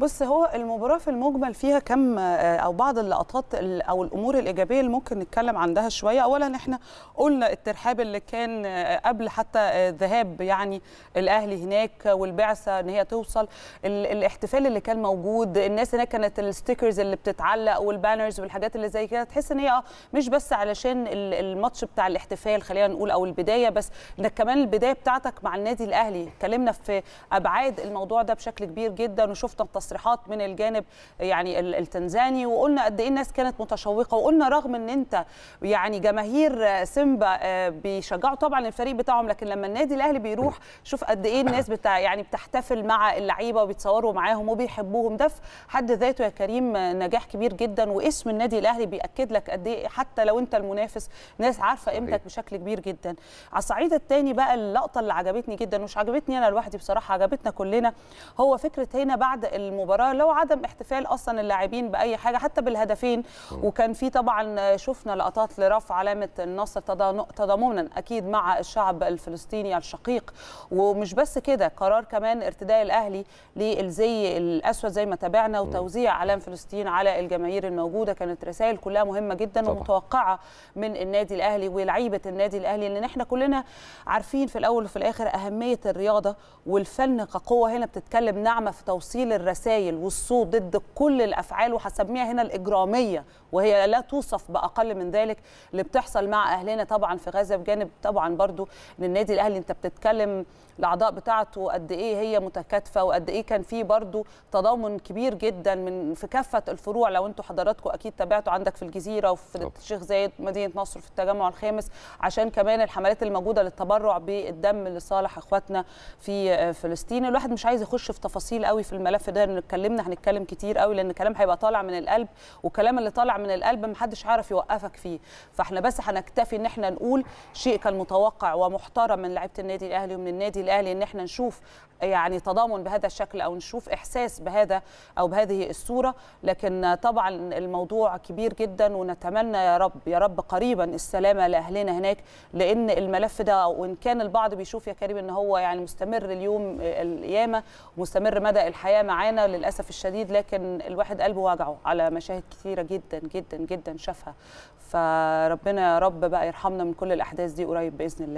بص هو المباراه في المجمل فيها كم آه، او بعض اللقطات او الامور الايجابيه اللي ممكن نتكلم عندها شويه اولا احنا قلنا الترحاب اللي كان آه، قبل حتى آه، ذهاب يعني الاهلي هناك والبعثه ان هي توصل الاحتفال اللي كان موجود الناس هناك كانت الستيكرز اللي بتتعلق والبانرز والحاجات اللي زي كده تحس ان هي مش بس علشان الماتش بتاع الاحتفال خلينا نقول او البدايه بس انك كمان البدايه بتاعتك مع النادي الاهلي اتكلمنا في ابعاد الموضوع ده بشكل كبير جدا وشفنا تصريحات من الجانب يعني التنزاني وقلنا قد ايه الناس كانت متشوقه وقلنا رغم ان انت يعني جماهير سيمبا آه، بيشجعوا طبعا الفريق بتاعهم لكن لما النادي الاهلي بيروح شوف قد ايه الناس بتاع يعني بتحتفل مع اللعيبه وبيتصوروا معاهم وبيحبوهم ده في حد ذاته يا كريم نجاح كبير جدا واسم النادي الاهلي بياكد لك قد ايه حتى لو انت المنافس ناس عارفه قيمتك بشكل كبير جدا على الصعيد الثاني بقى اللقطه اللي عجبتني جدا مش عجبتني انا لوحدي بصراحه عجبتنا كلنا هو فكره هنا بعد الم... المباراه لو عدم احتفال اصلا اللاعبين باي حاجه حتى بالهدفين وكان في طبعا شفنا لقطات لرفع علامه النصر تضامنا اكيد مع الشعب الفلسطيني الشقيق ومش بس كده قرار كمان ارتداء الاهلي للزي الاسود زي ما تابعنا وتوزيع علام فلسطين على الجماهير الموجوده كانت رسائل كلها مهمه جدا طبعا. ومتوقعه من النادي الاهلي ولعيبه النادي الاهلي لان احنا كلنا عارفين في الاول وفي الاخر اهميه الرياضه والفن كقوه هنا بتتكلم ناعمه في توصيل الرسائل الرسائل والصوت ضد كل الافعال وهسميها هنا الاجراميه وهي لا توصف باقل من ذلك اللي بتحصل مع اهلنا طبعا في غزه بجانب طبعا برضو ان النادي الاهلي انت بتتكلم الاعضاء بتاعته قد ايه هي متكاتفه وقد ايه كان في برضو تضامن كبير جدا من في كافه الفروع لو انتم حضراتكم اكيد تابعتوا عندك في الجزيره وفي الشيخ زايد مدينه نصر في التجمع الخامس عشان كمان الحملات الموجوده للتبرع بالدم لصالح اخواتنا في فلسطين الواحد مش عايز يخش في تفاصيل قوي في الملف ده ان اتكلمنا هنتكلم كتير قوي لان الكلام هيبقى طالع من القلب والكلام اللي طالع من القلب محدش عارف يوقفك فيه فاحنا بس هنكتفي ان احنا نقول شيء كان متوقع ومحترم من لعيبه النادي الاهلي ومن النادي الاهلي ان احنا نشوف يعني تضامن بهذا الشكل او نشوف احساس بهذا او بهذه الصوره لكن طبعا الموضوع كبير جدا ونتمنى يا رب يا رب قريبا السلامه لاهلنا هناك لان الملف ده وان كان البعض بيشوف يا كريم ان هو يعني مستمر اليوم القيامه ومستمر مدى الحياه معانا للاسف الشديد لكن الواحد قلبه وجعه على مشاهد كتيره جدا جدا جدا شافها فربنا يا رب بقى يرحمنا من كل الاحداث دي قريب باذن الله